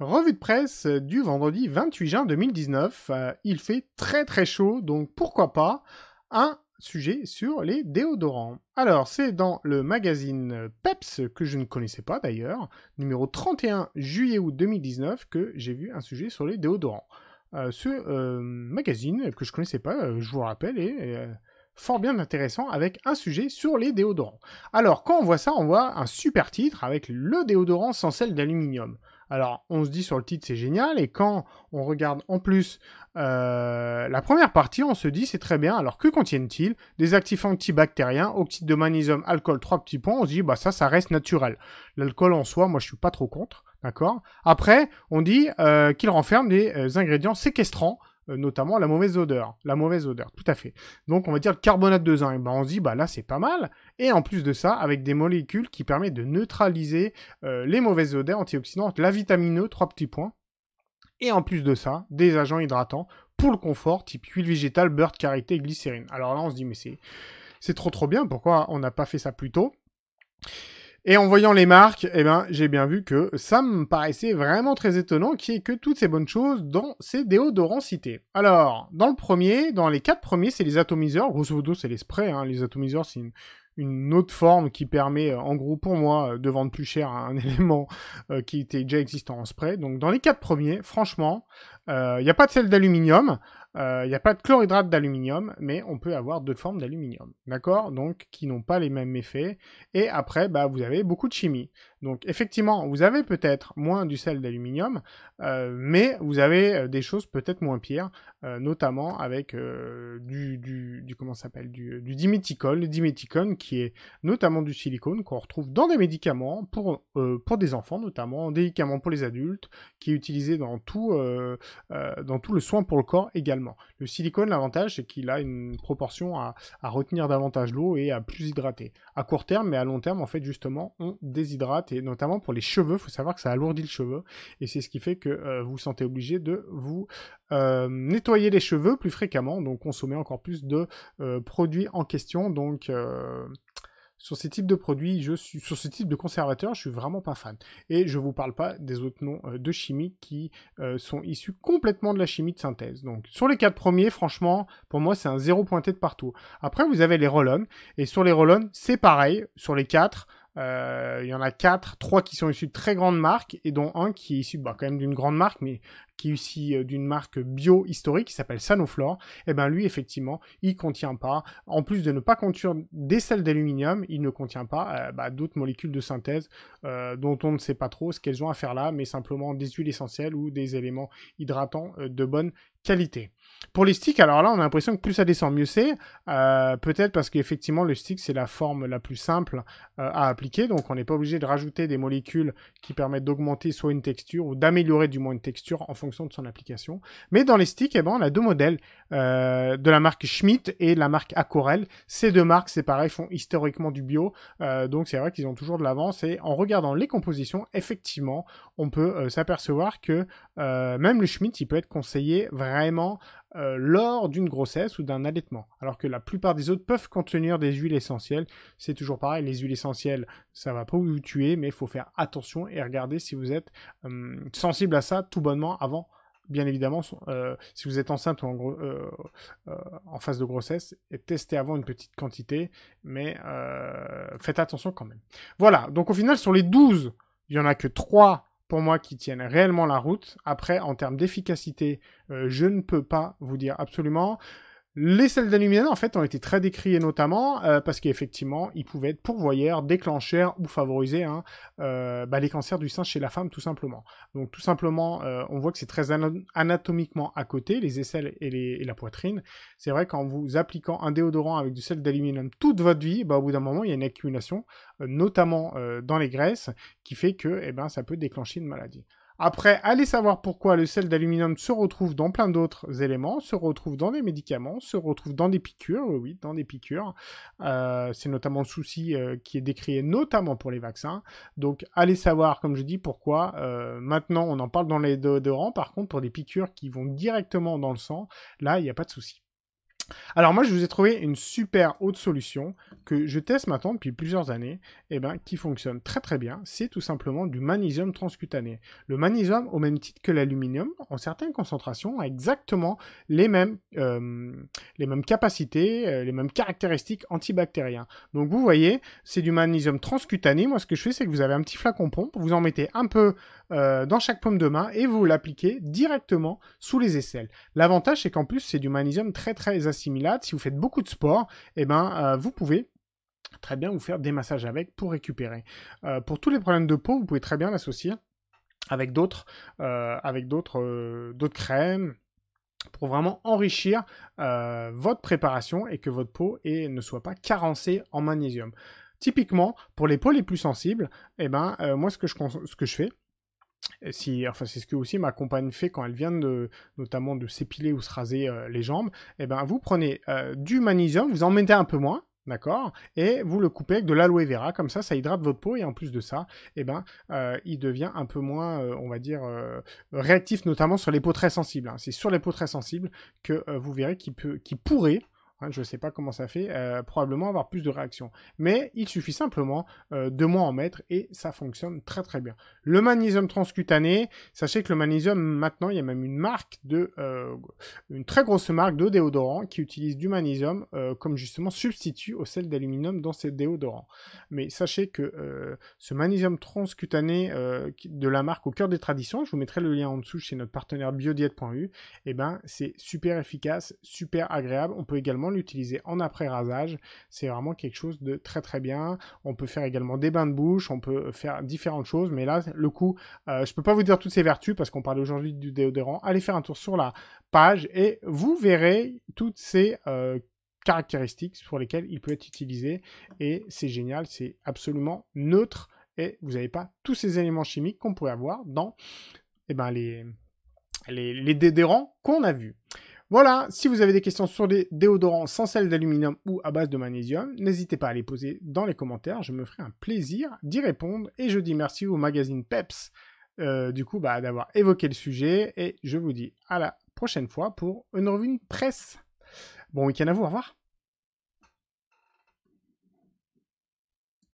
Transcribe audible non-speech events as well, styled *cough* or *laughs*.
Revue de presse du vendredi 28 juin 2019. Euh, il fait très très chaud, donc pourquoi pas un sujet sur les déodorants. Alors, c'est dans le magazine Peps, que je ne connaissais pas d'ailleurs, numéro 31 juillet-août 2019, que j'ai vu un sujet sur les déodorants. Euh, ce euh, magazine que je connaissais pas, je vous rappelle, est fort bien intéressant avec un sujet sur les déodorants. Alors, quand on voit ça, on voit un super titre avec le déodorant sans sel d'aluminium. Alors, on se dit sur le titre, c'est génial, et quand on regarde en plus euh, la première partie, on se dit, c'est très bien, alors que contiennent-ils Des actifs antibactériens, oxyde de magnésium, alcool, trois petits points, on se dit, bah ça, ça reste naturel. L'alcool en soi, moi, je suis pas trop contre, d'accord Après, on dit euh, qu'il renferme des euh, ingrédients séquestrants, euh, notamment la mauvaise odeur. La mauvaise odeur, tout à fait. Donc on va dire le carbonate de zinc. Ben, on se dit, bah là c'est pas mal. Et en plus de ça, avec des molécules qui permettent de neutraliser euh, les mauvaises odeurs antioxydantes, la vitamine E, trois petits points. Et en plus de ça, des agents hydratants pour le confort, type huile végétale, beurre de karité, glycérine. Alors là on se dit, mais c'est... C'est trop trop bien, pourquoi on n'a pas fait ça plus tôt et en voyant les marques, eh ben, j'ai bien vu que ça me paraissait vraiment très étonnant qu'il est ait que toutes ces bonnes choses dans ces déodorants cités. Alors, dans le premier, dans les quatre premiers, c'est les atomiseurs. Grosso modo, c'est les sprays. Hein. Les atomiseurs, c'est une, une autre forme qui permet, euh, en gros pour moi, euh, de vendre plus cher un *laughs* élément euh, qui était déjà existant en spray. Donc dans les quatre premiers, franchement, il n'y a pas de sel d'aluminium, il n'y a pas de chlorhydrate d'aluminium, mais on peut avoir d'autres formes d'aluminium, d'accord Donc qui n'ont pas les mêmes effets. Et après, bah, vous avez beaucoup de chimie. Donc effectivement, vous avez peut-être moins du sel d'aluminium, euh, mais vous avez euh, des choses peut-être moins pires, euh, notamment avec du, du, comment s'appelle du, du diméticol, qui est notamment du silicone qu'on retrouve dans des médicaments pour, pour des enfants notamment, des médicaments pour les adultes, qui est utilisé dans tout, dans tout le soin pour le corps également. Le silicone, l'avantage, c'est qu'il a une proportion à, à retenir davantage l'eau et à plus hydrater. À court terme, mais à long terme, en fait, justement, on déshydrate notamment pour les cheveux, il faut savoir que ça alourdit le cheveu, et c'est ce qui fait que euh, vous vous sentez obligé de vous euh, nettoyer les cheveux plus fréquemment, donc consommer encore plus de euh, produits en question, donc sur ces types de produits, je suis, sur ce type de conservateur, je suis vraiment pas fan. Et je vous parle pas des autres noms de chimie qui sont issus complètement de la chimie de synthèse. Donc sur les quatre premiers, franchement, pour moi, c'est un zéro pointé de partout. Après, vous avez les roll et sur les roll c'est pareil. Sur les quatre, euh, il y en a quatre, trois qui sont issus de très grandes marques et dont un qui est issu bah, quand même d'une grande marque, mais qui est ici euh, d'une marque bio historique qui s'appelle Sanoflore, et eh ben lui effectivement il ne contient pas, en plus de ne pas contenir des sels d'aluminium, il ne contient pas euh, bah, d'autres molécules de synthèse euh, dont on ne sait pas trop ce qu'elles ont à faire là, mais simplement des huiles essentielles ou des éléments hydratants de bonne qualité. Pour les sticks, alors là, on a l'impression que plus ça descend, mieux c'est. Peut-être parce qu'effectivement, le stick, c'est la forme la plus simple à appliquer. Donc, on n'est pas obligé de rajouter des molécules qui permettent d'augmenter soit une texture ou d'améliorer du moins une texture en fonction de son application. Mais dans les sticks, et eh ben, on a deux modèles euh, de la marque Schmidt et la marque aquarelle Ces deux marques, c'est pareil, font historiquement du bio. Euh, donc c'est vrai qu'ils ont toujours de l'avance. Et en regardant les compositions, effectivement, on peut euh, s'apercevoir que même le Schmidt, il peut être conseillé vraiment euh, lors d'une grossesse ou d'un allaitement. Alors que la plupart des autres peuvent contenir des huiles essentielles. C'est toujours pareil, les huiles essentielles, ça va pas vous tuer, mais il faut faire attention et regarder si vous êtes hum, sensible à ça tout bonnement avant. Bien évidemment, euh, si vous êtes enceinte ou en, euh, phase de grossesse, et tester avant une petite quantité, mais faites attention quand même. Voilà, donc au final, sur les 12, il n'y en a que 3 pour moi qui tiennent réellement la route. Après, en termes d'efficacité, euh, je ne peux pas vous dire absolument. Les sels d'aluminium, en fait, ont été très décriés, notamment euh, parce qu'effectivement, ils pouvaient être pourvoyeurs, déclencheurs ou favoriser hein, euh, bah, les cancers du sein chez la femme, tout simplement. Donc, tout simplement, euh, on voit que c'est très anatomiquement à côté, les aisselles et, la poitrine. C'est vrai qu'en vous appliquant un déodorant avec du sel d'aluminium toute votre vie, bah, au bout d'un moment, il y a une accumulation, notamment dans les graisses, qui fait que eh ben, ça peut déclencher une maladie. Après, allez savoir pourquoi le sel d'aluminium se retrouve dans plein d'autres éléments, se retrouve dans des médicaments, se retrouve dans des piqûres, oui, dans des piqûres. Euh, c'est notamment le souci euh, qui est décrié notamment pour les vaccins. Donc, allez savoir, comme je dis, pourquoi. Euh, maintenant, on en parle dans les rang. Par contre, pour des piqûres qui vont directement dans le sang, là, il n'y a pas de souci. Alors moi, je vous ai trouvé une super haute solution que je teste maintenant depuis plusieurs années, et eh ben, qui fonctionne très très bien. C'est tout simplement du magnésium transcutané. Le magnésium, au même titre que l'aluminium, en certaines concentrations, a exactement les mêmes, euh, les mêmes capacités, euh, les mêmes caractéristiques antibactériens. Donc vous voyez, c'est du magnésium transcutané. Moi, ce que je fais, c'est que vous avez un petit flacon pompe, vous en mettez un peu euh, dans chaque paume de main et vous l'appliquez directement sous les aisselles. L'avantage, c'est qu'en plus, c'est du magnésium très très assimilable. Si vous faites beaucoup de sport, eh ben, euh, vous pouvez très bien vous faire des massages avec pour récupérer. Euh, pour tous les problèmes de peau, vous pouvez très bien l'associer avec d'autres avec d'autres crèmes pour vraiment enrichir votre préparation et que votre peau ne soit pas carencée en magnésium. Typiquement, pour les peaux les plus sensibles, eh ben, moi, ce que je fais, si, enfin c'est ce que aussi ma compagne fait quand elle vient de, notamment de s'épiler ou se raser euh, les jambes, Eh ben vous prenez euh, du magnésium, vous en mettez un peu moins, d'accord, et vous le coupez avec de l'aloe vera, comme ça ça hydrate votre peau et en plus de ça, et eh ben euh, il devient un peu moins, on va dire, réactif notamment sur les peaux très sensibles. Hein. C'est sur les peaux très sensibles que vous verrez qu'il peut, qu'il pourrait Hein, je ne sais pas comment ça fait, euh, probablement avoir plus de réactions. Mais il suffit simplement euh, de moins en mettre et ça fonctionne très très bien. Le magnésium transcutané, sachez que le magnésium, maintenant, il y a même une marque de, euh, une très grosse marque de déodorant qui utilise du magnésium comme justement substitut au sel d'aluminium dans ses déodorants. Mais sachez que ce magnésium transcutané de la marque au cœur des traditions, je vous mettrai le lien en dessous chez notre partenaire biodiet.u, et eh ben c'est super efficace, super agréable. On peut également l'utiliser en après-rasage. C'est vraiment quelque chose de très très bien. On peut faire également des bains de bouche, on peut faire différentes choses, mais là, le coup, je euh, je peux pas vous dire toutes ces vertus parce qu'on parle aujourd'hui du déodorant. Allez faire un tour sur la page et vous verrez toutes ces euh, caractéristiques pour lesquelles il peut être utilisé. Et c'est génial, c'est absolument neutre et vous n'avez pas tous ces éléments chimiques qu'on pourrait avoir dans eh ben, les, les, les déodorants qu'on a vus. Voilà, si vous avez des questions sur des déodorants sans sel d'aluminium ou à base de magnésium, n'hésitez pas à les poser dans les commentaires, je me ferai un plaisir d'y répondre et je dis merci au magazine Peps euh, du coup bah, d'avoir évoqué le sujet et je vous dis à la prochaine fois pour une revue de presse. Bon week-end à vous, au revoir.